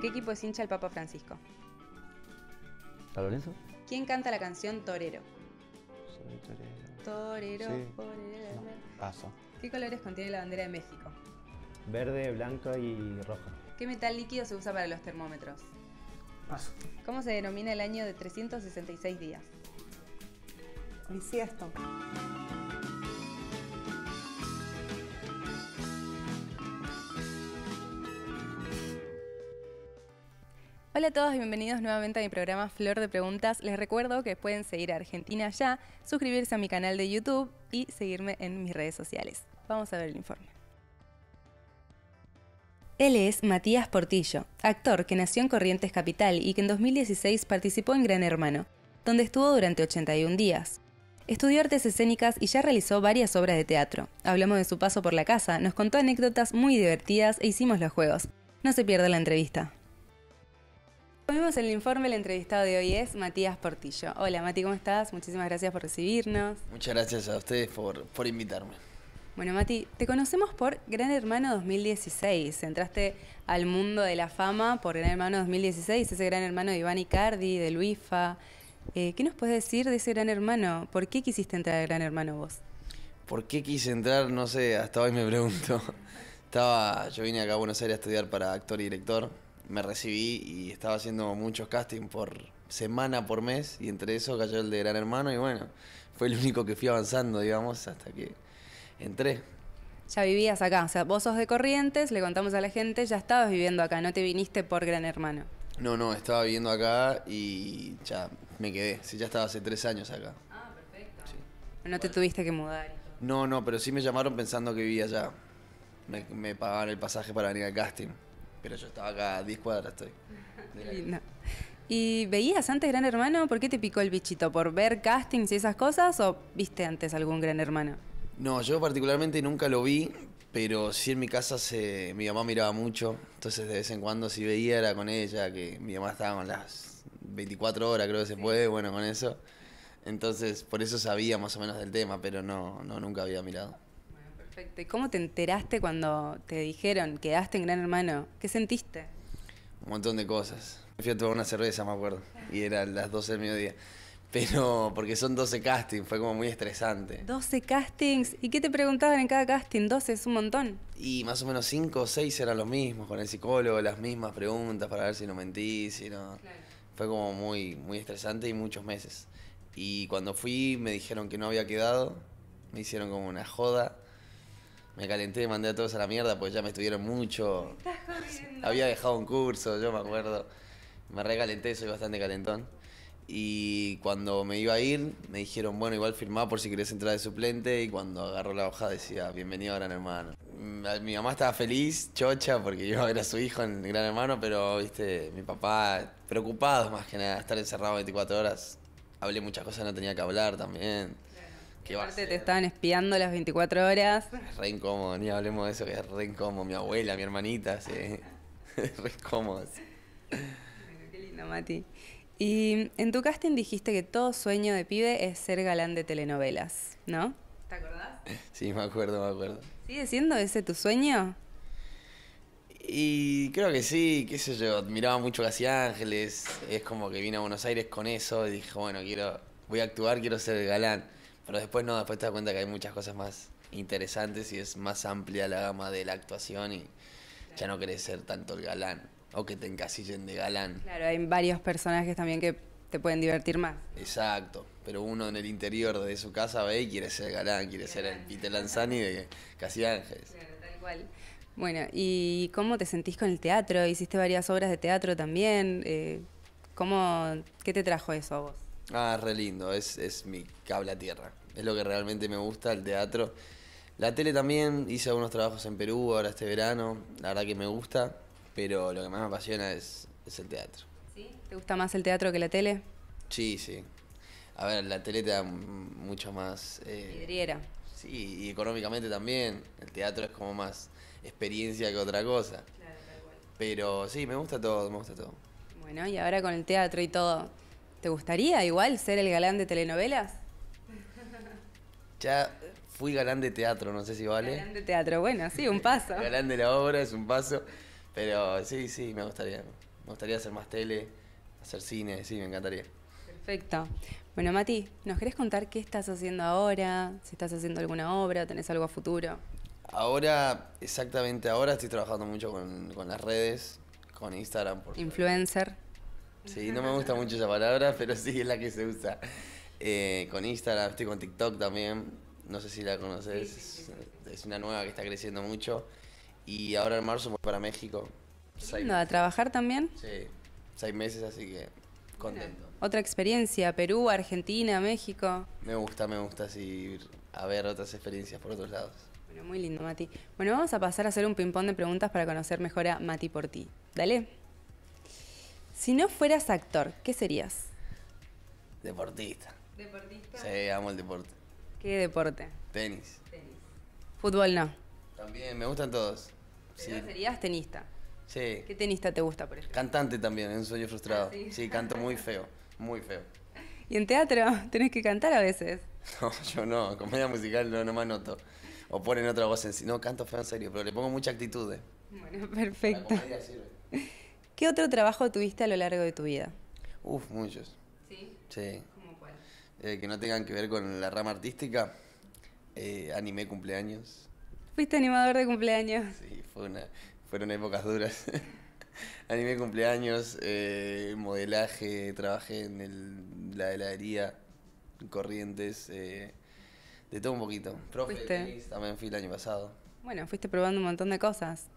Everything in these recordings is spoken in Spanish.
qué equipo es hincha el Papa Francisco? ¿A ¿Quién canta la canción Torero? Soy torero. Torero, sí. paso. ¿Qué colores contiene la bandera de México? Verde, blanco y rojo. ¿Qué metal líquido se usa para los termómetros? Paso. ¿Cómo se denomina el año de 366 días? Bisiesto. Hola a todos y bienvenidos nuevamente a mi programa Flor de Preguntas. Les recuerdo que pueden seguir a Argentina ya, suscribirse a mi canal de YouTube y seguirme en mis redes sociales. Vamos a ver el informe. Él es Matías Portillo, actor que nació en Corrientes Capital y que en 2016 participó en Gran Hermano, donde estuvo durante 81 días. Estudió artes escénicas y ya realizó varias obras de teatro. Hablamos de su paso por la casa, nos contó anécdotas muy divertidas e hicimos los juegos. No se pierda la entrevista. Vimos el informe, el entrevistado de hoy es Matías Portillo. Hola Mati, ¿cómo estás? Muchísimas gracias por recibirnos. Muchas gracias a ustedes por, invitarme. Bueno Mati, te conocemos por Gran Hermano 2016. Entraste al mundo de la fama por Gran Hermano 2016, ese Gran Hermano de Iván Icardi, de Luifa. Eh, ¿Qué nos puedes decir de ese Gran Hermano? ¿Por qué quisiste entrar a Gran Hermano vos? ¿Por qué quise entrar? No sé, hasta hoy me pregunto. Estaba, yo vine acá a Buenos Aires a estudiar para actor y director me recibí y estaba haciendo muchos castings por semana, por mes, y entre eso cayó el de Gran Hermano y bueno, fue el único que fui avanzando, digamos, hasta que entré. Ya vivías acá, o sea, vos sos de Corrientes, le contamos a la gente, ya estabas viviendo acá, no te viniste por Gran Hermano. No, no, estaba viviendo acá y ya me quedé, sí, ya estaba hace tres años acá. Ah, perfecto. No te tuviste que mudar. No, no, pero sí me llamaron pensando que vivía allá. Me, me pagaban el pasaje para venir al casting. Pero yo estaba acá a 10 cuadras, estoy. ¿Y veías antes Gran Hermano? ¿Por qué te picó el bichito? ¿Por ver castings y esas cosas? ¿O viste antes algún Gran Hermano? No, yo particularmente nunca lo vi, pero sí en mi casa se, mi mamá miraba mucho, entonces de vez en cuando si veía era con ella, que mi mamá estaba con las 24 horas, creo que se puede, bueno, con eso. Entonces por eso sabía más o menos del tema, pero no, no nunca había mirado cómo te enteraste cuando te dijeron que quedaste en Gran Hermano? ¿Qué sentiste? Un montón de cosas. Fui a tomar una cerveza, me acuerdo, y eran las 12 del mediodía. Pero porque son 12 castings, fue como muy estresante. 12 castings. ¿Y qué te preguntaban en cada casting? 12 es un montón. Y más o menos 5 o 6 eran los mismos, con el psicólogo, las mismas preguntas para ver si no mentí, si no. Fue como muy, muy estresante y muchos meses. Y cuando fui me dijeron que no había quedado, me hicieron como una joda me calenté, mandé a todos a la mierda porque ya me estuvieron mucho. Había dejado un curso, yo me acuerdo. Me recalenté, soy bastante calentón. Y cuando me iba a ir, me dijeron, bueno, igual firmá por si querés entrar de suplente. Y cuando agarró la hoja decía, bienvenido Gran Hermano. Mm, mi mamá estaba feliz, chocha, porque iba a ver a su hijo en Gran Hermano, pero, viste, mi papá preocupado más que nada, estar encerrado 24 horas. Hablé muchas cosas, no tenía que hablar también. Aparte te estaban espiando las 24 horas. Es re incómodo, ni hablemos de eso, que es re incómodo. Mi abuela, mi hermanita, sí. Es re incómodo. Qué lindo, Mati. Y en tu casting dijiste que todo sueño de pibe es ser galán de telenovelas, ¿no? ¿Te acordás? Sí, me acuerdo, me acuerdo. ¿Sigue siendo ese tu sueño? Y creo que sí, qué sé yo, admiraba mucho Casi Ángeles, es como que vine a Buenos Aires con eso y dije, bueno, quiero, voy a actuar, quiero ser galán. Pero después no, después te das cuenta que hay muchas cosas más interesantes y es más amplia la gama de la actuación y ya no querés ser tanto el galán o que te encasillen de galán. Claro, hay varios personajes también que te pueden divertir más. Exacto, pero uno en el interior de su casa ve y quiere ser galán, quiere ser el Peter Lanzani de Casi Ángeles. tal cual. Bueno, ¿y cómo te sentís con el teatro? Hiciste varias obras de teatro también. Eh, ¿cómo, ¿Qué te trajo eso a vos? Ah, re lindo, es, es mi cable tierra es lo que realmente me gusta, el teatro. La tele también, hice algunos trabajos en Perú ahora este verano, la verdad que me gusta, pero lo que más me apasiona es, el teatro. ¿Sí? ¿Te gusta más el teatro que la tele? Sí, sí. A ver, la tele te da mucho más... Eh, Sí, y económicamente también. El teatro es como más experiencia que otra cosa. Claro, tal cual. Pero sí, me gusta todo, me gusta todo. Bueno, y ahora con el teatro y todo, ¿te gustaría igual ser el galán de telenovelas? Ya fui galán de teatro, no sé si vale. Galán de teatro, bueno, sí, un paso. galán de la obra es un paso. Pero sí, sí, me gustaría. Me gustaría hacer más tele, hacer cine, sí, me encantaría. Perfecto. Bueno, Mati, ¿nos querés contar qué estás haciendo ahora? Si estás haciendo alguna obra, tenés algo a futuro. Ahora, exactamente ahora, estoy trabajando mucho con, las redes, con Instagram. Por Influencer. Sí, no me gusta mucho esa palabra, pero sí es la que se usa. Eh, con Instagram, estoy con TikTok también. No sé si la conoces. Es una nueva que está creciendo mucho. Y ahora en marzo voy para México. ¿A trabajar también? Sí, seis meses, así que contento. Otra experiencia, Perú, Argentina, México. Me gusta, me gusta así a ver otras experiencias por otros lados. Bueno, muy lindo, Mati. Bueno, vamos a pasar a hacer un ping-pong de preguntas para conocer mejor a Mati por ti. Dale. Si no fueras actor, ¿qué serías? Deportista. ¿Deportista? Sí, amo el deporte. ¿Qué deporte? Tenis. Tenis. Fútbol no. También, me gustan todos. Pero serías tenista. Sí. ¿Qué tenista te gusta, por eso. Cantante también, es un sueño frustrado. Ah, ¿Sí? canto muy feo, muy feo. ¿Y en teatro tenés que cantar a veces? No, yo no, comedia musical no, no me anoto. O ponen otra voz en sí. No, canto feo en serio, pero le pongo mucha actitud. Eh. Bueno, perfecto. La comedia sirve. ¿Qué otro trabajo tuviste a lo largo de tu vida? Uf, muchos. ¿Sí? Sí. Eh, que no tengan que ver con la rama artística, eh, animé cumpleaños. Fuiste animador de cumpleaños. Sí, fue fueron épocas duras. animé cumpleaños, eh, modelaje, trabajé en la heladería, corrientes, de todo un poquito. ¿Fuiste? también fui el año pasado. Bueno, fuiste probando un montón de cosas.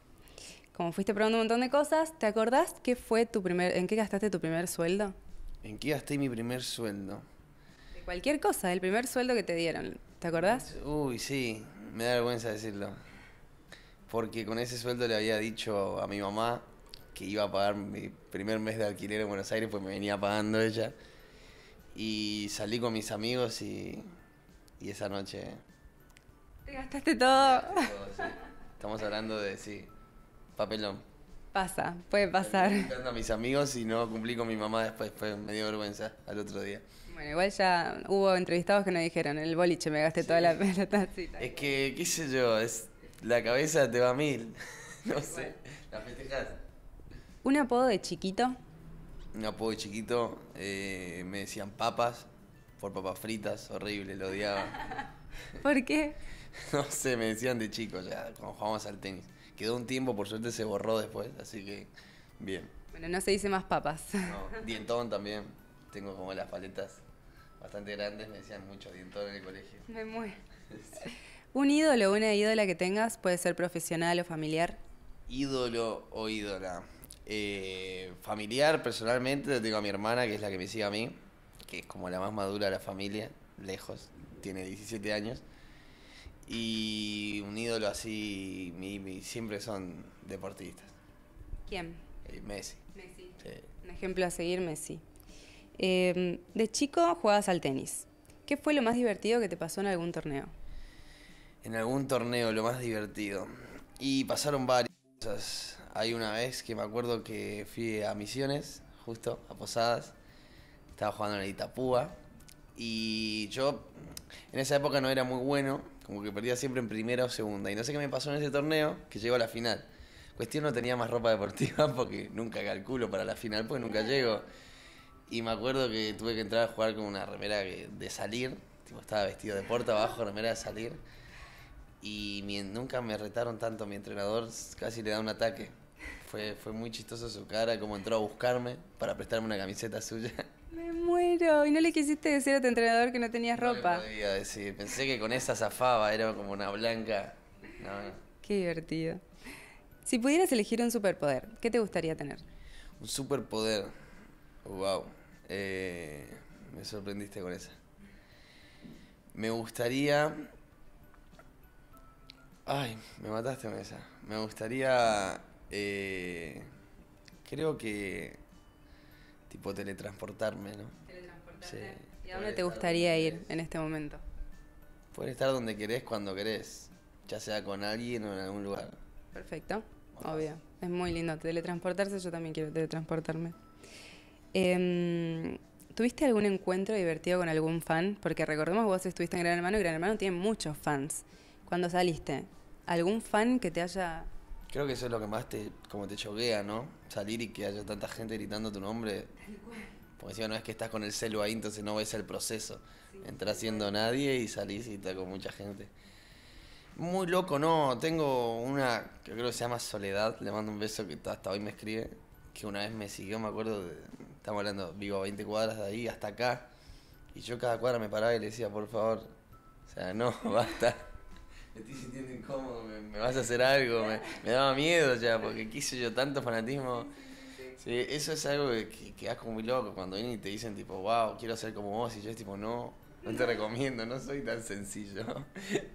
Como fuiste probando un montón de cosas, ¿te acordás qué fue tu primer, en qué gastaste tu primer sueldo? ¿En qué gasté mi primer sueldo? Cualquier cosa, el primer sueldo que te dieron, ¿te acordás? Uy, sí, me da vergüenza decirlo. Porque con ese sueldo le había dicho a mi mamá que iba a pagar mi primer mes de alquiler en Buenos Aires, pues me venía pagando ella. Y salí con mis amigos y, y esa noche... Te gastaste todo. Estamos hablando de, sí, papelón. Pasa, puede pasar. Estoy a mis amigos y no cumplí con mi mamá después, me dio vergüenza al otro día. Bueno, igual ya hubo entrevistados que nos dijeron, el boliche me gasté toda la pelota. Es que, qué sé yo, es, la cabeza te va a mil. no sé, la festejas. ¿Un apodo de chiquito? Un apodo de chiquito, eh, me decían papas, por papas fritas, horrible, lo odiaba. ¿Por qué? no sé, me decían de chico ya, cuando jugábamos al tenis quedó un tiempo, por suerte se borró después, así que bien. Bueno, no se dice más papas. No, dientón también. Tengo como las paletas bastante grandes, me decían mucho dientón en el colegio. Me ¿Un ídolo o una ídola que tengas puede ser profesional o familiar? Ídolo o ídola. Eh, familiar, personalmente, tengo a mi hermana, que es la que me sigue a mí, que es como la más madura de la familia, lejos, tiene 17 años y un ídolo así, siempre son deportistas. ¿Quién? Eh, Messi. Messi. Un ejemplo a seguir, Messi. Em, de chico jugabas al tenis. ¿Qué fue lo más divertido que te pasó en algún torneo? En algún torneo, lo más divertido. Y pasaron varias cosas. Hay una vez que me acuerdo que fui a Misiones, justo, a Posadas. Estaba jugando en el Itapúa. Y yo en esa época no era muy bueno, como que perdía siempre en primera o segunda. Y no sé qué me pasó en ese torneo, que llegó a la final. Cuestión no tenía más ropa deportiva porque nunca calculo para la final, pues nunca llego. Y me acuerdo que tuve que entrar a jugar con una remera de salir. estaba vestido de porta abajo, remera de salir. Y nunca me retaron tanto. Mi entrenador casi le da un ataque. Fue, fue muy chistoso su cara, como entró a buscarme para prestarme una camiseta suya. Y no le quisiste decir a tu entrenador que no tenías ropa. No decir. Pensé que con esa zafaba, era como una blanca. Qué divertido. Si pudieras elegir un superpoder, ¿qué te gustaría tener? Un superpoder. Wow. Eh, me sorprendiste con esa. Me gustaría. Ay, me mataste con esa. Me gustaría. Eh, creo que. Tipo teletransportarme, ¿no? ¿Y a dónde te gustaría ir en este momento? Puedes estar donde querés cuando querés, ya sea con alguien o en algún lugar. Perfecto, obvio. Es muy lindo teletransportarse, yo también quiero teletransportarme. Em, ¿Tuviste algún encuentro divertido con algún fan? Porque recordemos vos estuviste en Gran Hermano y Gran Hermano tiene muchos fans. Cuando saliste, ¿algún fan que te haya...? Creo que eso es lo que más te, como te choquea, ¿no? Salir y que haya tanta gente gritando tu nombre. Porque si no es que estás con el celu ahí, entonces no ves el proceso. Entras siendo nadie y salís y estás con mucha gente. Muy loco, no. Tengo una que creo que se llama Soledad. Le mando un beso que hasta hoy me escribe. Que una vez me siguió, me acuerdo. De, estamos hablando, vivo a 20 cuadras de ahí hasta acá. Y yo cada cuadra me paraba y le decía, por favor. O sea, no, basta. Me estoy sintiendo incómodo, me, vas a hacer algo. Me, me daba miedo ya, porque quise yo tanto fanatismo. Sí, eso es algo que quedas como muy loco cuando vienen y te dicen tipo, wow, quiero ser como vos y yo es tipo, no, no te recomiendo, no soy tan sencillo.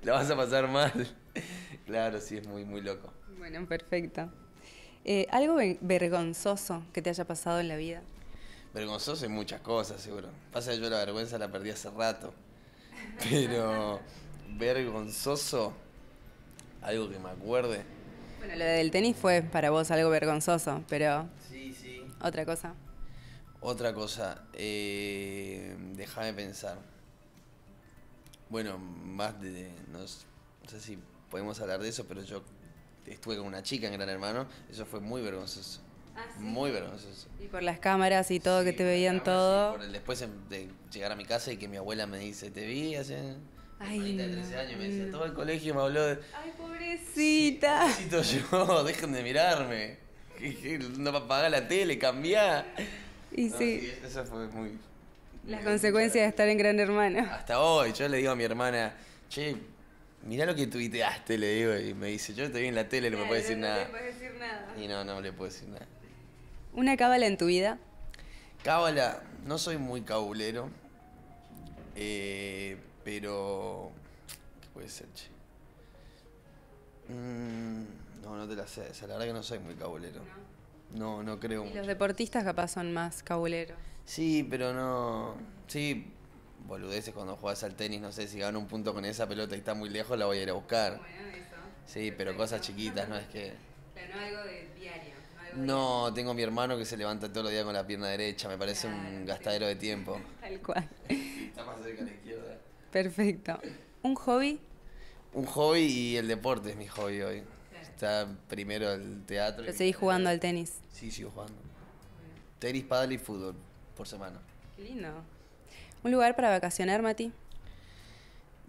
La vas a pasar mal. Claro, sí, es muy, muy loco. Bueno, perfecto. Eh, ¿Algo vergonzoso que te haya pasado en la vida? Vergonzoso en muchas cosas, seguro. Pasa que yo la vergüenza la perdí hace rato. Pero vergonzoso, algo que me acuerde. Bueno, lo del tenis fue para vos algo vergonzoso, pero otra cosa. Otra cosa. Eh, Déjame pensar. Bueno, más de. no, sé si podemos hablar de eso, pero yo estuve con una chica en Gran Hermano. Eso fue muy vergonzoso. Ah, muy vergonzoso. Y por las cámaras y todo, que te veían todo. Por después em, de llegar a mi casa y que mi abuela me dice, te vi hace... Ay, de 13 años me dice, todo el colegio me habló de... Ay, pobrecita. pobrecito yo, dejen de mirarme no apagar la tele, cambiá Y sí. fue muy. Las consecuencias de estar en Gran Hermano. Hasta hoy, yo le digo a mi hermana, che, mirá lo que tuiteaste, le digo, y me dice, yo estoy en la tele, no, me puedes decir nada. No le decir nada. Y no, no le puedo decir nada. ¿Una cábala en tu vida? Cábala, no soy muy cabulero, eh, pero... ¿Qué puede ser, che? Mmm no, no te la sé. La verdad que no soy muy cabulero. No, no, creo. los deportistas capaz son más cabuleros. Sí, pero no. Sí, boludeces cuando juegas al tenis, no sé, si gano un punto con esa pelota y está muy lejos, la voy a ir a buscar. Sí, pero cosas chiquitas, no es que. Pero no algo de diario. No, tengo mi hermano que se levanta todo el días con la pierna derecha, me parece un gastadero de tiempo. Tal cual. está más cerca la izquierda. Perfecto. ¿Un hobby? Un hobby y el deporte es mi hobby hoy está primero el teatro. Pero seguís jugando al tenis. Sí, sigo jugando. Tenis, pádel y fútbol por semana. Qué lindo. ¿Un lugar para vacacionar, Mati?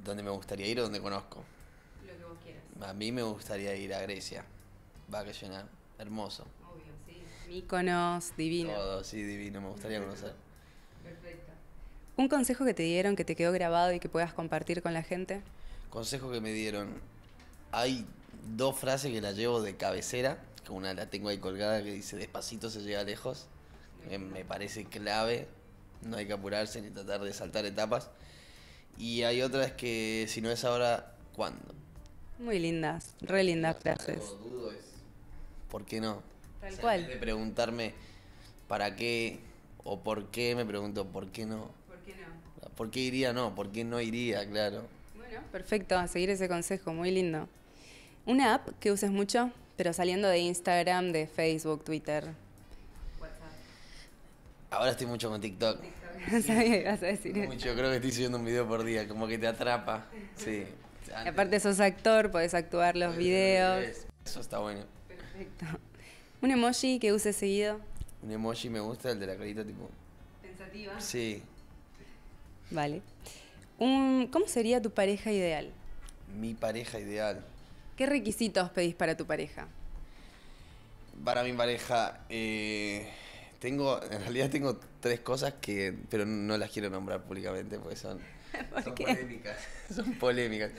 Donde me gustaría ir o donde conozco. Lo que vos quieras. A mí me gustaría ir a Grecia. Vacacionar. Hermoso. Obvio, sí. Míconos, divino. Todo, sí, divino. Me gustaría conocer. Perfecto. ¿Un consejo que te dieron que te quedó grabado y que puedas compartir con la gente? Consejo que me dieron. Hay dos frases que las llevo de cabecera, una la tengo ahí colgada que dice despacito se llega lejos, me parece clave, no hay que apurarse ni tratar de saltar etapas. Y hay otras que si no es ahora, ¿cuándo? Muy lindas, re lindas frases. ¿Por qué no? Tal cual. de preguntarme para qué o por qué, me pregunto por qué no. ¿Por qué no? ¿Por qué iría no? ¿Por qué no iría? Claro. Bueno, perfecto, a seguir ese consejo, muy lindo. ¿Una app que uses mucho, pero saliendo de Instagram, de Facebook, Twitter? WhatsApp. Ahora estoy mucho con TikTok. que a decir Mucho, creo que estoy subiendo un video por día, como que te atrapa. Sí. aparte sos actor, podés actuar los eh, videos. Eso está bueno. Perfecto. ¿Un emoji que uses seguido? Un emoji me gusta, el de la carita tipo... ¿Pensativa? Sí. Vale. ¿Cómo sería tu pareja ideal? Mi pareja ideal. ¿Qué requisitos pedís para tu pareja? Para mi pareja, eh, tengo, en realidad tengo tres cosas que, pero no las quiero nombrar públicamente porque son, polémicas. Son polémicas.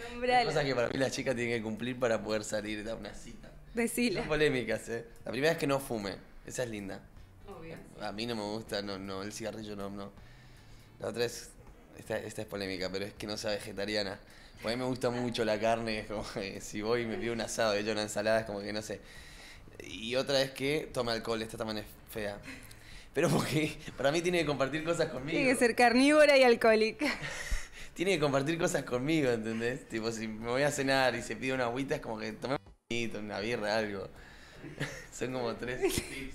cosas que para mí la chica tiene que cumplir para poder salir dar una cita. Decíle. Son polémicas, ¿eh? La primera es que no fume. Esa es linda. Obvio. A mí no me gusta, no, no, el cigarrillo no, no. La otra es, esta es polémica, pero es que no sea vegetariana a mí me gusta mucho la carne, es como que si voy y me pido un asado y yo una ensalada, es como que no sé. Y otra es que toma alcohol, esta también es fea. Pero porque para mí tiene que compartir cosas conmigo. Tiene que ser carnívora y alcohólica. tiene que compartir cosas conmigo, ¿entendés? Tipo, si me voy a cenar y se pide una agüita, es como que tomé un una birra, algo. Son como tres tips.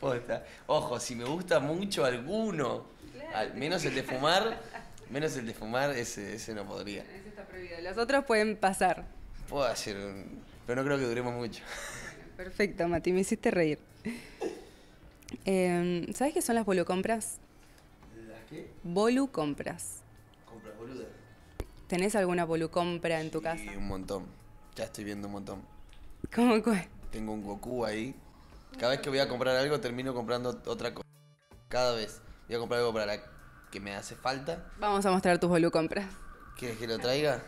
Posta. Ojo, si me gusta mucho alguno, al menos el de fumar Menos el de fumar, ese, ese no podría. Ese está prohibido. Los otros pueden pasar. Puedo hacer Pero no creo que duremos mucho. perfecto, Mati, me hiciste reír. Em, ¿Sabes qué son las bolucompras? ¿Las qué? Volucompras. ¿Compras boludas? ¿Tenés alguna bolucompra en tu casa? Sí, un montón. Ya estoy viendo un montón. ¿Cómo cuál? Tengo un Goku ahí. Cada vez que voy a comprar algo, termino comprando otra cosa. Cada vez. Voy a comprar algo para la que me hace falta. Vamos a mostrar tus bolú compras. ¿Quieres que lo traiga?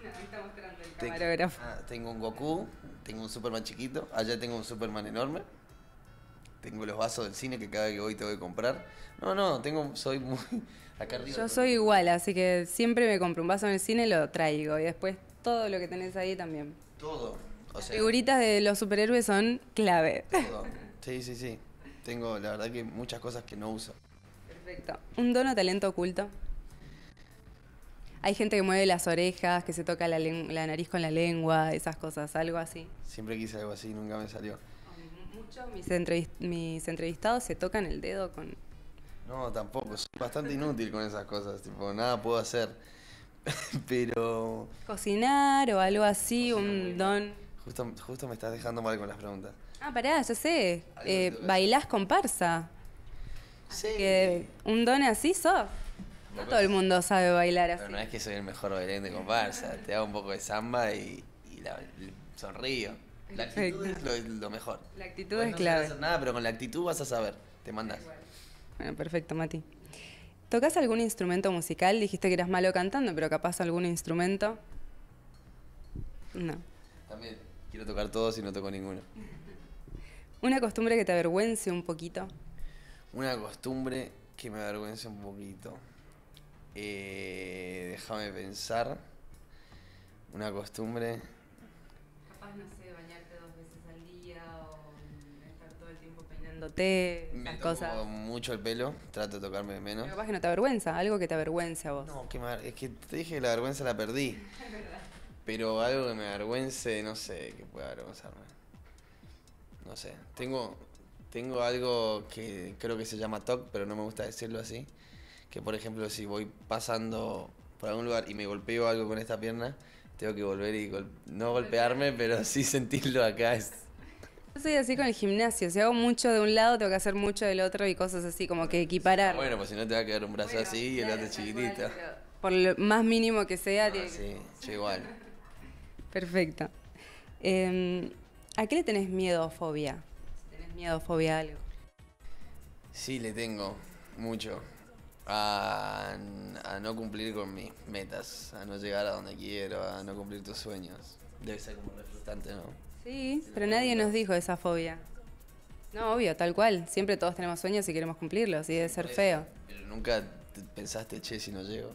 No, está mostrando el camarógrafo. Ah, tengo un Goku, tengo un Superman chiquito, allá tengo un Superman enorme. Tengo los vasos del cine que cada vez que voy te voy a comprar. No, no, tengo, soy muy. Acá Yo soy igual, así que siempre me compro un vaso en el cine lo traigo. Y después todo lo que tenés ahí también. Todo. figuritas de los superhéroes son clave. Todo. Sí, sí, sí. Tengo, la verdad, que muchas cosas que no uso. Perfecto. ¿Un don o talento oculto? Hay gente que mueve las orejas, que se toca la, nariz con la lengua, esas cosas, algo así. Siempre quise algo así, nunca me salió. Muchos mis, mis entrevistados se tocan el dedo con... No, tampoco, soy bastante inútil con esas cosas, tipo, nada puedo hacer. Pero... Cocinar o algo así, un don... Justo, justo, me estás dejando mal con las preguntas. Ah, pará, ya sé. Eh, ¿Bailás con comparsa. Que un don así soft No todo el mundo sabe bailar así. Pero no es que soy el mejor bailarín de comparsa. Te hago un poco de samba y, sonrío. La actitud es lo, mejor. La actitud es clave. No nada, pero con la actitud vas a saber. Te mandas. Bueno, perfecto, Mati. ¿Tocas algún instrumento musical? Dijiste que eras malo cantando, pero capaz algún instrumento. No. También quiero tocar todos y no toco ninguno. Una costumbre que te avergüence un poquito. Una costumbre que me avergüenza un poquito. Eh, déjame pensar. Una costumbre. Capaz, no sé, bañarte dos veces al día o estar todo el tiempo peinándote. Me toco cosas. mucho el pelo, trato de tocarme menos. capaz que no te avergüenza, algo que te avergüence a vos. No, que me, es que te dije que la vergüenza la perdí. es Pero algo que me avergüence, no sé, que pueda avergonzarme. No sé, tengo tengo algo que creo que se llama TOC, pero no me gusta decirlo así. Que por ejemplo, si voy pasando por algún lugar y me golpeo algo con esta pierna, tengo que volver y no golpearme, pero sí sentirlo acá. Es... Yo soy así con el gimnasio. Si hago mucho de un lado, tengo que hacer mucho del otro y cosas así, como que equiparar. Bueno, pues si no te va a quedar un brazo así y el otro chiquitito. por lo más mínimo que sea, ah, tiene Sí, igual. Perfecto. Em, ¿A qué le tenés miedo o fobia? miedo, fobia algo? Sí, le tengo, mucho. A, no cumplir con mis metas, a no llegar a donde quiero, a no cumplir tus sueños. Debe ser como frustrante, ¿no? Sí, pero nadie nos dijo esa fobia. No, obvio, tal cual. Siempre todos tenemos sueños y queremos cumplirlos y debe ser feo. Pero nunca pensaste, che, si no llego,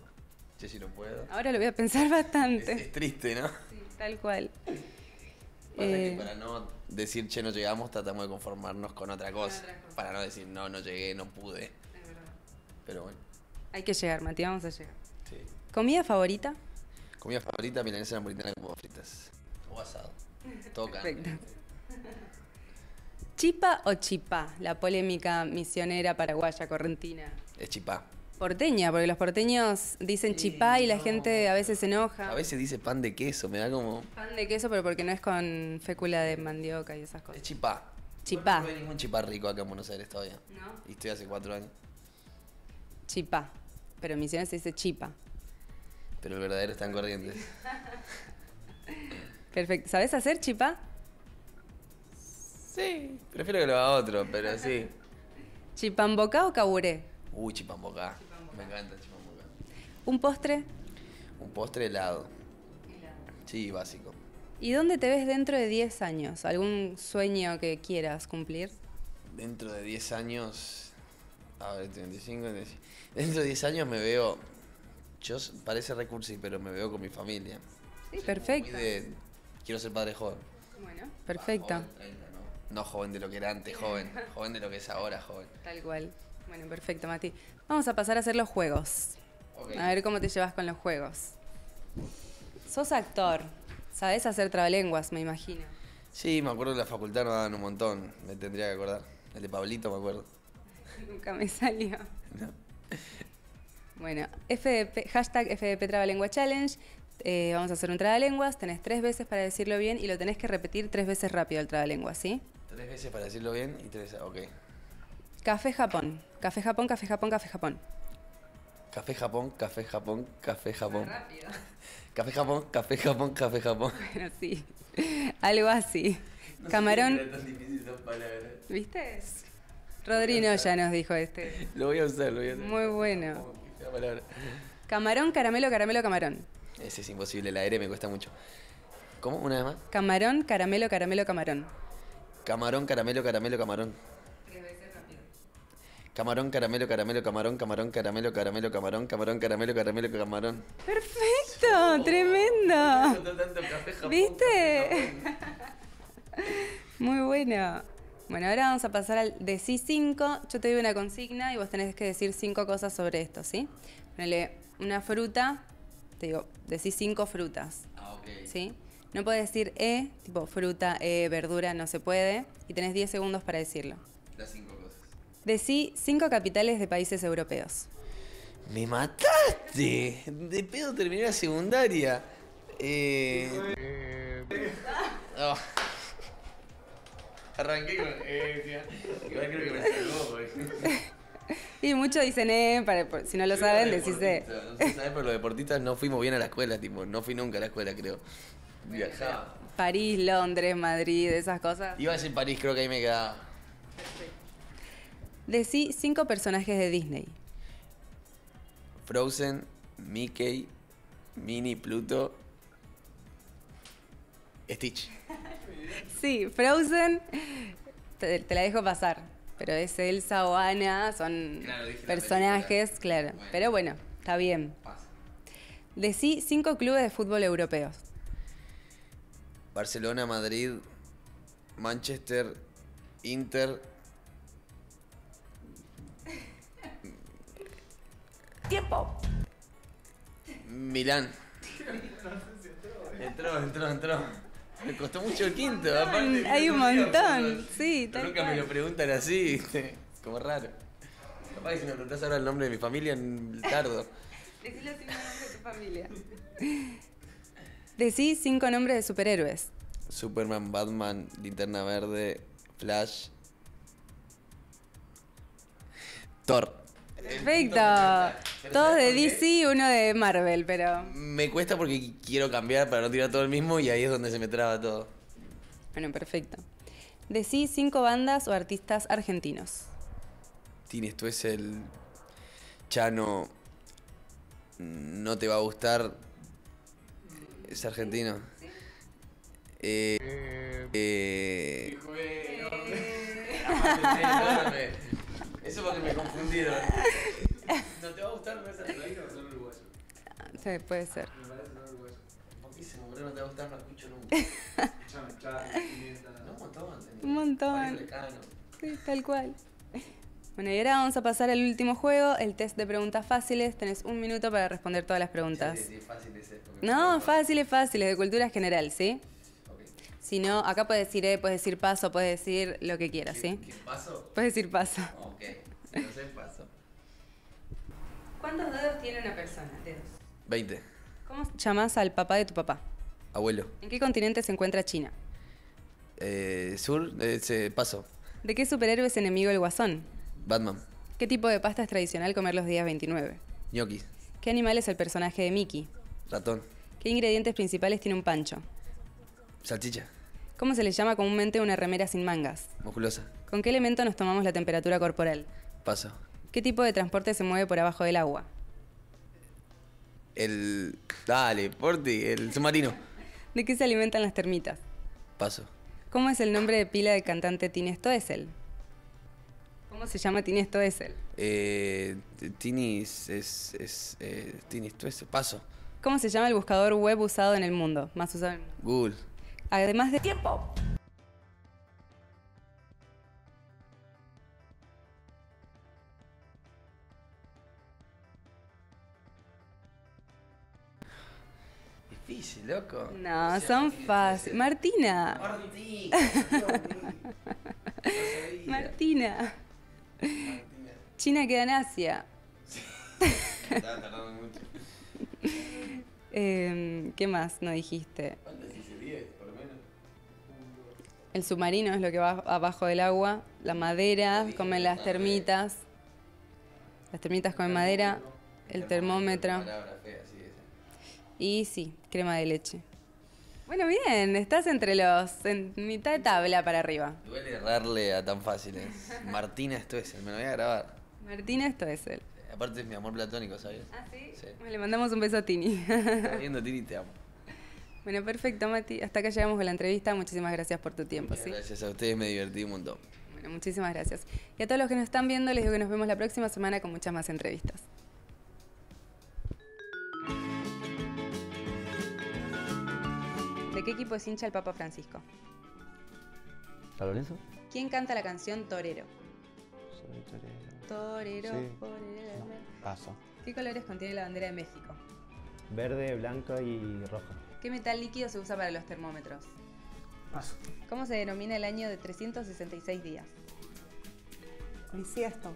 che, si no puedo. Ahora lo voy a pensar bastante. Es, triste, ¿no? tal cual. Eh, para no decir, che, no llegamos, tratamos de conformarnos con otra cosa. Para no decir, no, no llegué, no pude. Es verdad. Pero bueno. Hay que llegar, Mati vamos a llegar. Sí. ¿Comida favorita? Comida favorita, milanesa napolitana con papas fritas. O asado. Toca. ¿Chipa o chipa La polémica misionera paraguaya correntina. Es chipa Porteña, porque los porteños dicen chipá y la gente a veces se enoja. A veces dice pan de queso, me da como... Pan de queso, pero porque no es con fécula de mandioca y esas cosas. Es chipá. Chipá. No hay ningún chipá rico acá en Buenos Aires todavía. No. Y estoy hace cuatro años. Chipá. Pero en Misiones se dice chipa. Pero el verdadero está en corriente Perfecto. ¿Sabes hacer chipá? Sí, prefiero que lo haga otro, pero sí. ¿Chipambocá o caburé? Uy, chipambocá. Me encanta ¿Un postre? Un postre helado. Sí, básico. ¿Y dónde te ves dentro de 10 años? ¿Algún sueño que quieras cumplir? Dentro de 10 años. A ver, 35, Dentro de 10 años me veo. Yo parece recursi, pero me veo con mi familia. Sí, perfecto. quiero ser padre joven. Bueno, perfecto. Ah, ¿no? no joven de lo que era antes, joven. joven de lo que es ahora, joven. Tal cual. Bueno, perfecto, Mati. Vamos a pasar a hacer los juegos. A ver cómo te llevas con los juegos. Sos actor. Sabés hacer trabalenguas, me imagino. Sí, me acuerdo de la facultad nos daban un montón. Me tendría que acordar. El de Pablito, me acuerdo. Nunca me salió. Bueno, FDP, hashtag FDP Trabalengua Challenge. Eh, vamos a hacer un trabalenguas. Tenés tres veces para decirlo bien y lo tenés que repetir tres veces rápido el trabalenguas, ¿sí? Tres veces para decirlo bien y tres. Ok. Café Japón. Café Japón, Café Japón, Café Japón. Café Japón, Café Japón, Café Japón. Café Japón, Café Japón, Café Japón. Bueno, sí. Algo así. Camarón. ¿Viste? Rodrino ya nos dijo este. Lo voy a usar, lo voy a usar. Muy bueno. Camarón, caramelo, caramelo, camarón. Ese es imposible, la R me cuesta mucho. ¿Cómo? ¿Una vez más? Camarón, caramelo, caramelo, camarón. Camarón, caramelo, caramelo, camarón. Camarón, caramelo, caramelo, camarón, camarón, caramelo, caramelo, camarón, camarón, caramelo, caramelo, camarón. Perfecto, tremendo. ¿Viste? Muy bueno. Bueno, ahora vamos a pasar al de cinco. Yo te doy una consigna y vos tenés que decir cinco cosas sobre esto, ¿sí? Ponele una fruta, te digo, decís cinco frutas. Ah, ok. ¿Sí? No puedes decir E, tipo fruta, E, verdura, no se puede. Y tenés 10 segundos para decirlo. Las cinco Decí cinco capitales de países europeos. ¡Me mataste! De pedo terminé la secundaria. Eh... eh. Ah. Arranqué con... Eh, creo que me salvó, pues. Y muchos dicen, eh, si no lo saben, decís, eh. No sé, ¿sabes? Pero los deportistas no fuimos bien a la escuela, tipo, no fui nunca a la escuela, creo. Viajaba. París, Londres, Madrid, esas cosas. Iba en París, creo que ahí me quedaba. Perfecto. Decí cinco personajes de Disney. Frozen, Mickey, Mini, Pluto, Stitch. Sí, Frozen, te, la dejo pasar, pero es Elsa o Ana, son personajes, claro. Pero bueno, está bien. Decí cinco clubes de fútbol europeos. Barcelona, Madrid, Manchester, Inter, Milán. Entró, entró, entró. Me costó mucho el quinto, aparte. Hay un montón, sí. nunca me lo preguntan así, como raro. Papá, si me preguntás ahora el nombre de mi familia, tardo. los cinco nombres de tu familia. Decí cinco nombres de superhéroes. Superman, Batman, Linterna Verde, Flash, Thor. Perfecto. Todos de DC, uno de Marvel, pero. Me cuesta porque quiero cambiar para no tirar todo el mismo y ahí es donde se me traba todo. Bueno, perfecto. Decí cinco bandas o artistas argentinos. Tienes, tú es el Chano. No te va a gustar. Es argentino. Eh, eh, eh, me No te va a gustar, no es solo el uruguayo. Sí, puede ser. Me parece Poquísimo, no te va a gustar, no escucho nunca. No, un montón. ¿eh? Un montón. Sí, tal cual. Bueno, y ahora vamos a pasar al último juego, el test de preguntas fáciles. Tenés un minuto para responder todas las preguntas. Sí, sí, fáciles. No, fáciles, fáciles, de cultura general, ¿sí? ok Si no, acá puedes decir, eh, puedes decir paso, puedes decir lo que quieras, ¿sí? ¿Qué, paso? Puedes decir paso. Ok. No se pasó. ¿Cuántos dedos tiene una persona? Dedos. 20. ¿Cómo llamas al papá de tu papá? Abuelo. ¿En qué continente se encuentra China? Eh, sur, eh, se paso. ¿De qué superhéroe es enemigo el guasón? Batman. ¿Qué tipo de pasta es tradicional comer los días 29? Gnocchi. ¿Qué animal es el personaje de Mickey? Ratón. ¿Qué ingredientes principales tiene un pancho? Salchicha. ¿Cómo se le llama comúnmente una remera sin mangas? Musculosa. ¿Con qué elemento nos tomamos la temperatura corporal? Paso. ¿Qué tipo de transporte se mueve por abajo del agua? El. Dale, porti, el submarino. ¿De qué se alimentan las termitas? Paso. ¿Cómo es el nombre de pila del cantante Tini Stoessel? ¿Cómo se llama Tini Stoessel? Eh, Tini es. es, es eh, Paso. ¿Cómo se llama el buscador web usado en el mundo? Más usado en el mundo. Google. Además de. ¡Tiempo! No, son fáciles. Martina. Martina. China queda en Asia. Em, ¿Qué más no dijiste? El submarino es lo que va abajo del agua. La madera, comen las termitas. Las termitas comen madera. El termómetro. Y sí, crema de leche. Bueno, bien, estás entre los. en mitad de tabla para arriba. Duele errarle a tan fáciles. ¿eh? Martina esto Stoessel, me lo voy a grabar. Martina esto es eh, él. Aparte es mi amor platónico, ¿sabes? Ah, sí. sí. le mandamos un beso a Tini. Está viendo, Tini, te amo. Bueno, perfecto, Mati. Hasta acá llegamos con la entrevista. Muchísimas gracias por tu tiempo. Gracias a ustedes, me divertí un montón. Bueno, muchísimas gracias. Y a todos los que nos están viendo, les digo que nos vemos la próxima semana con muchas más entrevistas. qué equipo es hincha el Papa Francisco? ¿San Lorenzo? ¿Quién canta la canción Torero? Soy torero. Torero, paso. ¿Qué colores contiene la bandera de México? Verde, blanco y rojo. ¿Qué metal líquido se usa para los termómetros? Paso. ¿Cómo se denomina el año de 366 días? Bisiesto.